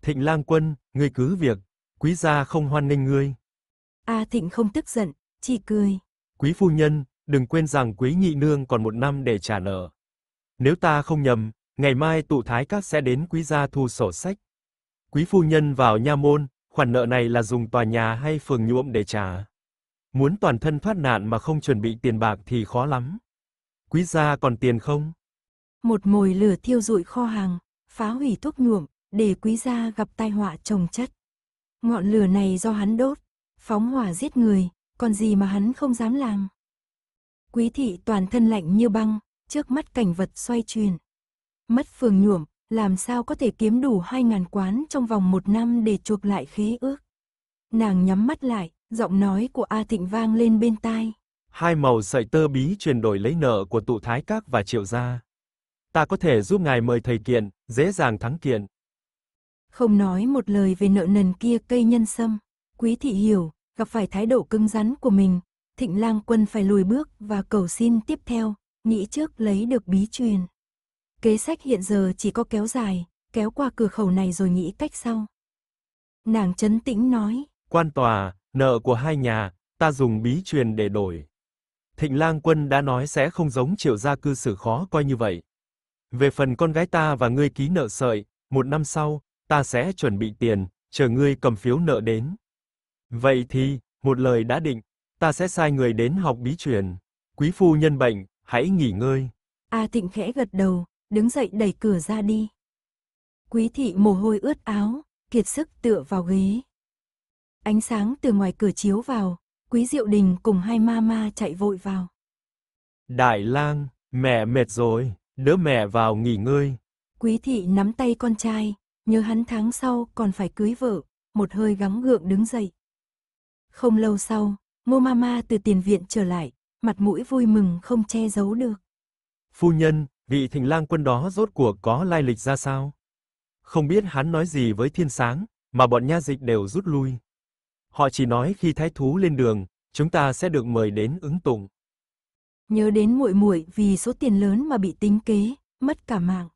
Thịnh Lang Quân, ngươi cứ việc, quý gia không hoan nghênh ngươi. A Thịnh không tức giận, chỉ cười. Quý phu nhân, đừng quên rằng quý nhị nương còn một năm để trả nợ. Nếu ta không nhầm, ngày mai tụ thái các sẽ đến quý gia thu sổ sách. Quý phu nhân vào nha môn, khoản nợ này là dùng tòa nhà hay phường nhuộm để trả. Muốn toàn thân thoát nạn mà không chuẩn bị tiền bạc thì khó lắm. Quý gia còn tiền không? Một mồi lửa thiêu rụi kho hàng, phá hủy thuốc nhuộm, để quý gia gặp tai họa trồng chất. Ngọn lửa này do hắn đốt, phóng hỏa giết người, còn gì mà hắn không dám làm. Quý thị toàn thân lạnh như băng, trước mắt cảnh vật xoay chuyển. Mất phường nhuộm, làm sao có thể kiếm đủ hai ngàn quán trong vòng một năm để chuộc lại khế ước. Nàng nhắm mắt lại, giọng nói của A Thịnh vang lên bên tai. Hai màu sợi tơ bí chuyển đổi lấy nợ của tụ thái các và triệu gia. Ta có thể giúp ngài mời thầy kiện, dễ dàng thắng kiện. Không nói một lời về nợ nần kia cây nhân sâm, quý thị hiểu, gặp phải thái độ cứng rắn của mình, thịnh lang quân phải lùi bước và cầu xin tiếp theo, nghĩ trước lấy được bí truyền. Kế sách hiện giờ chỉ có kéo dài, kéo qua cửa khẩu này rồi nghĩ cách sau. Nàng chấn tĩnh nói. Quan tòa, nợ của hai nhà, ta dùng bí truyền để đổi. Thịnh Lang Quân đã nói sẽ không giống Triệu gia cư xử khó coi như vậy. Về phần con gái ta và ngươi ký nợ sợi, một năm sau, ta sẽ chuẩn bị tiền, chờ ngươi cầm phiếu nợ đến. Vậy thì, một lời đã định, ta sẽ sai người đến học bí truyền. Quý phu nhân bệnh, hãy nghỉ ngơi. A Thịnh khẽ gật đầu, đứng dậy đẩy cửa ra đi. Quý thị mồ hôi ướt áo, kiệt sức tựa vào ghế. Ánh sáng từ ngoài cửa chiếu vào, Quý Diệu Đình cùng hai mama chạy vội vào. Đại lang, mẹ mệt rồi, đỡ mẹ vào nghỉ ngơi. Quý thị nắm tay con trai, nhớ hắn tháng sau còn phải cưới vợ, một hơi gắng gượng đứng dậy. Không lâu sau, ngô mama từ tiền viện trở lại, mặt mũi vui mừng không che giấu được. Phu nhân, vị thịnh lang quân đó rốt cuộc có lai lịch ra sao? Không biết hắn nói gì với thiên sáng, mà bọn nha dịch đều rút lui. Họ chỉ nói khi thái thú lên đường, chúng ta sẽ được mời đến ứng tụng. Nhớ đến muội muội vì số tiền lớn mà bị tính kế, mất cả mạng.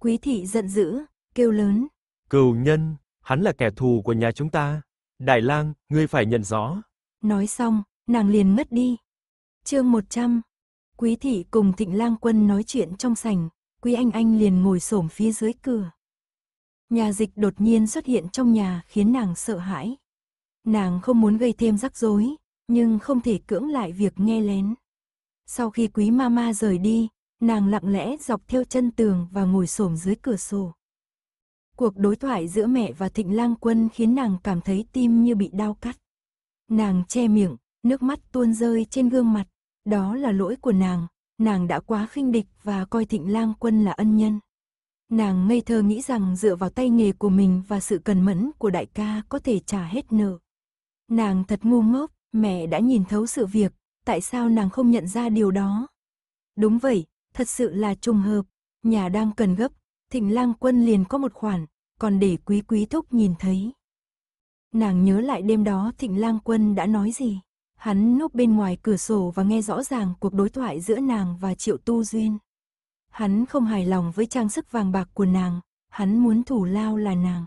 Quý thị giận dữ, kêu lớn. Cừu nhân, hắn là kẻ thù của nhà chúng ta. Đại lang, ngươi phải nhận rõ. Nói xong, nàng liền ngất đi. Chương 100. Quý thị cùng Thịnh Lang quân nói chuyện trong sảnh, Quý Anh Anh liền ngồi xổm phía dưới cửa. Nhà dịch đột nhiên xuất hiện trong nhà khiến nàng sợ hãi. Nàng không muốn gây thêm rắc rối, nhưng không thể cưỡng lại việc nghe lén. Sau khi quý mama rời đi, nàng lặng lẽ dọc theo chân tường và ngồi xổm dưới cửa sổ. Cuộc đối thoại giữa mẹ và Thịnh Lang Quân khiến nàng cảm thấy tim như bị đau cắt. Nàng che miệng, nước mắt tuôn rơi trên gương mặt, đó là lỗi của nàng, nàng đã quá khinh địch và coi Thịnh Lang Quân là ân nhân. Nàng ngây thơ nghĩ rằng dựa vào tay nghề của mình và sự cần mẫn của đại ca có thể trả hết nợ. Nàng thật ngu ngốc, mẹ đã nhìn thấu sự việc, tại sao nàng không nhận ra điều đó? Đúng vậy, thật sự là trùng hợp, nhà đang cần gấp, thịnh lang quân liền có một khoản, còn để quý quý thúc nhìn thấy. Nàng nhớ lại đêm đó thịnh lang quân đã nói gì? Hắn núp bên ngoài cửa sổ và nghe rõ ràng cuộc đối thoại giữa nàng và triệu tu duyên. Hắn không hài lòng với trang sức vàng bạc của nàng, hắn muốn thủ lao là nàng.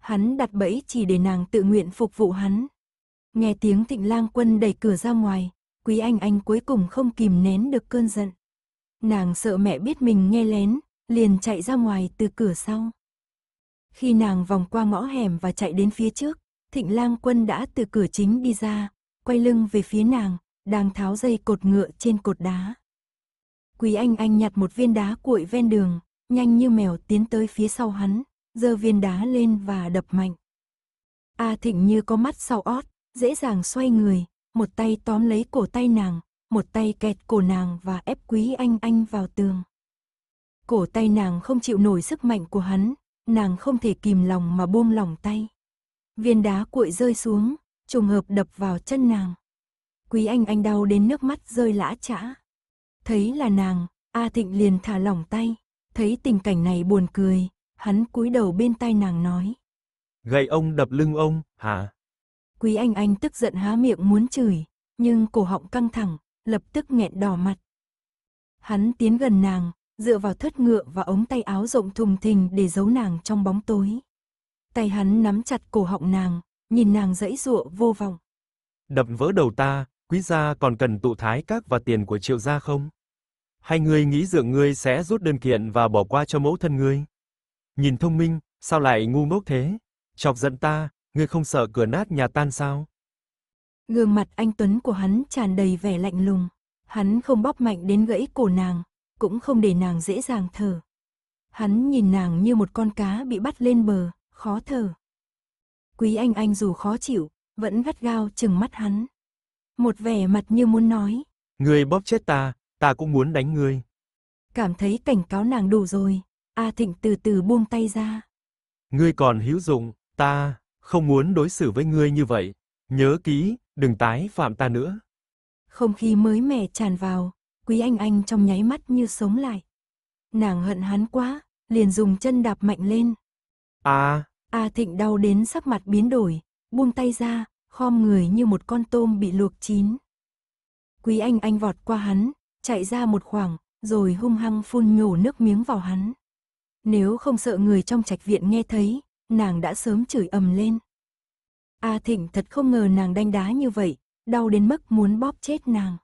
Hắn đặt bẫy chỉ để nàng tự nguyện phục vụ hắn, Nghe tiếng thịnh lang quân đẩy cửa ra ngoài, quý anh anh cuối cùng không kìm nén được cơn giận. Nàng sợ mẹ biết mình nghe lén, liền chạy ra ngoài từ cửa sau. Khi nàng vòng qua ngõ hẻm và chạy đến phía trước, thịnh lang quân đã từ cửa chính đi ra, quay lưng về phía nàng, đang tháo dây cột ngựa trên cột đá. Quý anh anh nhặt một viên đá cuội ven đường, nhanh như mèo tiến tới phía sau hắn, giơ viên đá lên và đập mạnh. A Thịnh như có mắt sau ót, dễ dàng xoay người, một tay tóm lấy cổ tay nàng, một tay kẹt cổ nàng và ép quý anh anh vào tường. Cổ tay nàng không chịu nổi sức mạnh của hắn, nàng không thể kìm lòng mà buông lỏng tay. Viên đá cuội rơi xuống, trùng hợp đập vào chân nàng. Quý anh anh đau đến nước mắt rơi lã chã. Thấy là nàng, A Thịnh liền thả lỏng tay, thấy tình cảnh này buồn cười, hắn cúi đầu bên tai nàng nói. Gậy ông đập lưng ông, hả? Quý Anh Anh tức giận há miệng muốn chửi, nhưng cổ họng căng thẳng, lập tức nghẹn đỏ mặt. Hắn tiến gần nàng, dựa vào thất ngựa và ống tay áo rộng thùng thình để giấu nàng trong bóng tối. Tay hắn nắm chặt cổ họng nàng, nhìn nàng dãy ruộng vô vọng. Đập vỡ đầu ta, quý gia còn cần tụ thái các và tiền của triệu gia không? Hay ngươi nghĩ dượng ngươi sẽ rút đơn kiện và bỏ qua cho mẫu thân ngươi? Nhìn thông minh, sao lại ngu ngốc thế? Chọc giận ta, ngươi không sợ cửa nát nhà tan sao? Gương mặt anh Tuấn của hắn tràn đầy vẻ lạnh lùng, hắn không bóp mạnh đến gãy cổ nàng, cũng không để nàng dễ dàng thở. Hắn nhìn nàng như một con cá bị bắt lên bờ, khó thở. Quý anh anh dù khó chịu, vẫn gắt gao chừng mắt hắn. Một vẻ mặt như muốn nói. người bóp chết ta, ta cũng muốn đánh ngươi. Cảm thấy cảnh cáo nàng đủ rồi, A Thịnh từ từ buông tay ra. Ngươi còn hữu dụng, ta không muốn đối xử với ngươi như vậy. Nhớ kỹ, đừng tái phạm ta nữa. Không khí mới mẻ tràn vào, Quý Anh Anh trong nháy mắt như sống lại. Nàng hận hắn quá, liền dùng chân đạp mạnh lên. À! A Thịnh đau đến sắc mặt biến đổi, buông tay ra, khom người như một con tôm bị luộc chín. Quý Anh Anh vọt qua hắn, chạy ra một khoảng, rồi hung hăng phun nhổ nước miếng vào hắn. Nếu không sợ người trong trạch viện nghe thấy, nàng đã sớm chửi ầm lên. A Thịnh thật không ngờ nàng đanh đá như vậy, đau đến mức muốn bóp chết nàng.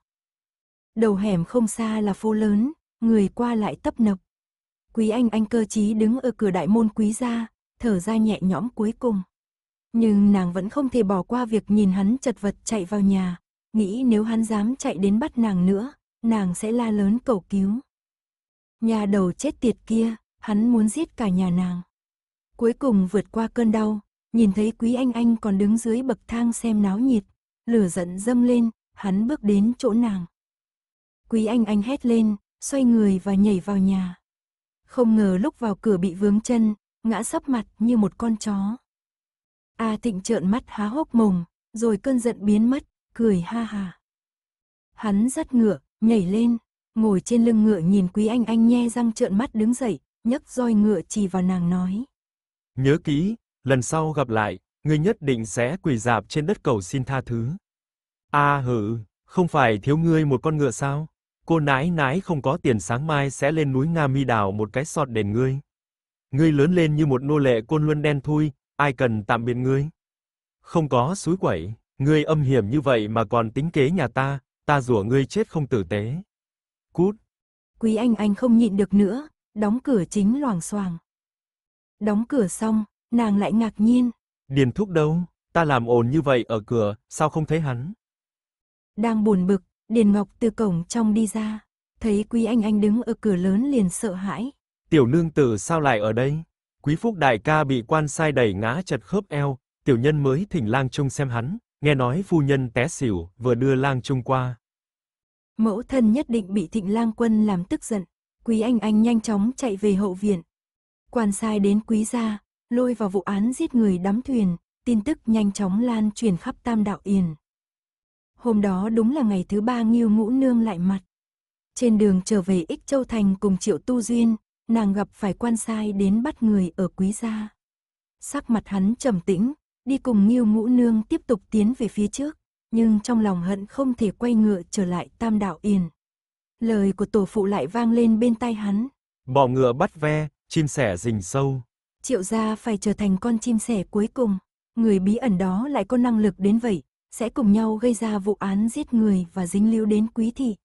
Đầu hẻm không xa là phố lớn, người qua lại tấp nập. Quý anh anh cơ trí đứng ở cửa đại môn quý gia, thở ra nhẹ nhõm cuối cùng. Nhưng nàng vẫn không thể bỏ qua việc nhìn hắn chật vật chạy vào nhà, nghĩ nếu hắn dám chạy đến bắt nàng nữa, nàng sẽ la lớn cầu cứu. Nhà đầu chết tiệt kia, hắn muốn giết cả nhà nàng. Cuối cùng vượt qua cơn đau, nhìn thấy Quý Anh Anh còn đứng dưới bậc thang xem náo nhiệt, lửa giận dâng lên, hắn bước đến chỗ nàng. Quý Anh Anh hét lên, xoay người và nhảy vào nhà. Không ngờ lúc vào cửa bị vướng chân, ngã sấp mặt như một con chó. A Thịnh trợn mắt há hốc mồm, rồi cơn giận biến mất, cười ha ha Hắn dắt ngựa, nhảy lên, ngồi trên lưng ngựa nhìn Quý Anh Anh nhe răng trợn mắt đứng dậy, nhấc roi ngựa chỉ vào nàng nói. Nhớ kỹ, lần sau gặp lại, ngươi nhất định sẽ quỳ rạp trên đất cầu xin tha thứ. A à, hử, không phải thiếu ngươi một con ngựa sao? Cô nãi nãi không có tiền sáng mai sẽ lên núi Nga Mi đào một cái sọt đền ngươi. Ngươi lớn lên như một nô lệ côn luân đen thui, ai cần tạm biệt ngươi? Không có suối quẩy, ngươi âm hiểm như vậy mà còn tính kế nhà ta, ta rủa ngươi chết không tử tế. Cút. Quý Anh Anh không nhịn được nữa, đóng cửa chính loàng xoàng. Đóng cửa xong, nàng lại ngạc nhiên. Điền thúc đâu? Ta làm ồn như vậy ở cửa, sao không thấy hắn? Đang buồn bực, Điền Ngọc từ cổng trong đi ra. Thấy Quý Anh Anh đứng ở cửa lớn liền sợ hãi. Tiểu nương tử sao lại ở đây? Quý Phúc đại ca bị quan sai đẩy ngã chật khớp eo, tiểu nhân mới thỉnh lang trung xem hắn, nghe nói phu nhân té xỉu, vừa đưa lang trung qua. Mẫu thân nhất định bị thịnh lang quân làm tức giận, quý anh anh nhanh chóng chạy về hậu viện, quan sai đến quý gia, lôi vào vụ án giết người đắm thuyền, tin tức nhanh chóng lan truyền khắp Tam Đạo Yền. Hôm đó đúng là ngày thứ ba Nghiêu Ngũ Nương lại mặt. Trên đường trở về Ích Châu Thành cùng Triệu Tu Duyên, nàng gặp phải quan sai đến bắt người ở quý gia. Sắc mặt hắn trầm tĩnh, đi cùng Nghiêu Ngũ Nương tiếp tục tiến về phía trước, nhưng trong lòng hận không thể quay ngựa trở lại Tam Đạo Yền. Lời của tổ phụ lại vang lên bên tai hắn. Bỏ ngựa bắt ve, Chim sẻ rình sâu. Triệu gia phải trở thành con chim sẻ cuối cùng. Người bí ẩn đó lại có năng lực đến vậy, sẽ cùng nhau gây ra vụ án giết người và dính líu đến quý thị.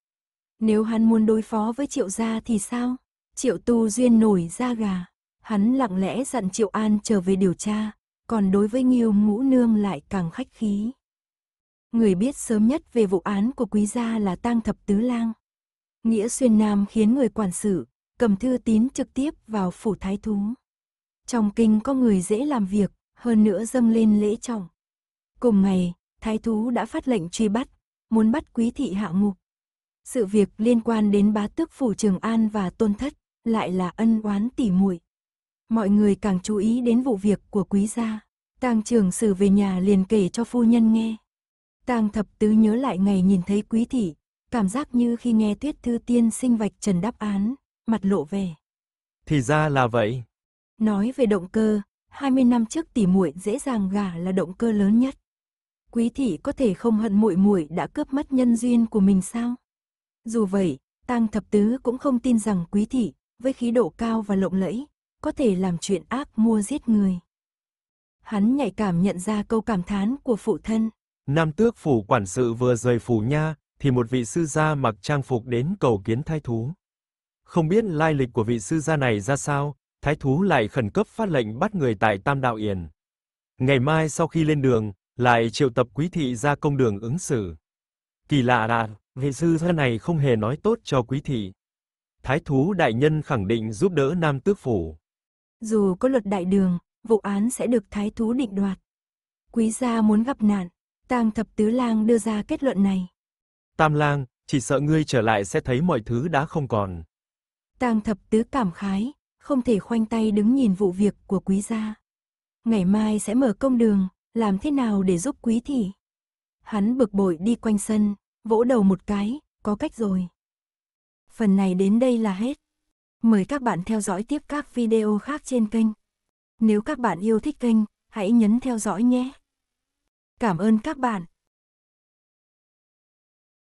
Nếu hắn muốn đối phó với triệu gia thì sao? Triệu tu duyên nổi da gà. Hắn lặng lẽ dặn triệu an trở về điều tra, còn đối với nghiêu ngũ nương lại càng khách khí. Người biết sớm nhất về vụ án của quý gia là tang thập tứ lang. Nghĩa xuyên nam khiến người quản sự, cầm thư tín trực tiếp vào phủ thái thú. Trong kinh có người dễ làm việc, hơn nữa dâng lên lễ trọng. Cùng ngày, thái thú đã phát lệnh truy bắt, muốn bắt quý thị hạ ngục. Sự việc liên quan đến bá tước phủ Trường An và Tôn Thất, lại là ân oán tỉ muội. Mọi người càng chú ý đến vụ việc của quý gia. Tang trường sử về nhà liền kể cho phu nhân nghe. Tang thập tứ nhớ lại ngày nhìn thấy quý thị, cảm giác như khi nghe tuyết thư tiên sinh vạch trần đáp án mặt lộ vẻ. Thì ra là vậy. Nói về động cơ, 20 năm trước tỷ muội dễ dàng gả là động cơ lớn nhất. Quý thị có thể không hận muội muội đã cướp mất nhân duyên của mình sao? Dù vậy, Tang thập tứ cũng không tin rằng quý thị, với khí độ cao và lộng lẫy, có thể làm chuyện ác mua giết người. Hắn nhạy cảm nhận ra câu cảm thán của phụ thân. Nam tước phủ quản sự vừa rời phủ nha, thì một vị sư gia mặc trang phục đến cầu kiến thái thú. Không biết lai lịch của vị sư gia này ra sao, thái thú lại khẩn cấp phát lệnh bắt người tại Tam Đạo Yển. Ngày mai sau khi lên đường, lại triệu tập quý thị ra công đường ứng xử. Kỳ lạ là, vị sư gia này không hề nói tốt cho quý thị. Thái thú đại nhân khẳng định giúp đỡ Nam Tước Phủ. Dù có luật đại đường, vụ án sẽ được thái thú định đoạt. Quý gia muốn gặp nạn, Tang Thập Tứ Lang đưa ra kết luận này. Tam Lang, chỉ sợ ngươi trở lại sẽ thấy mọi thứ đã không còn. Tang thập tứ cảm khái, không thể khoanh tay đứng nhìn vụ việc của quý gia. Ngày mai sẽ mở công đường, làm thế nào để giúp quý thị? Hắn bực bội đi quanh sân, vỗ đầu một cái, có cách rồi. Phần này đến đây là hết. Mời các bạn theo dõi tiếp các video khác trên kênh. Nếu các bạn yêu thích kênh, hãy nhấn theo dõi nhé. Cảm ơn các bạn.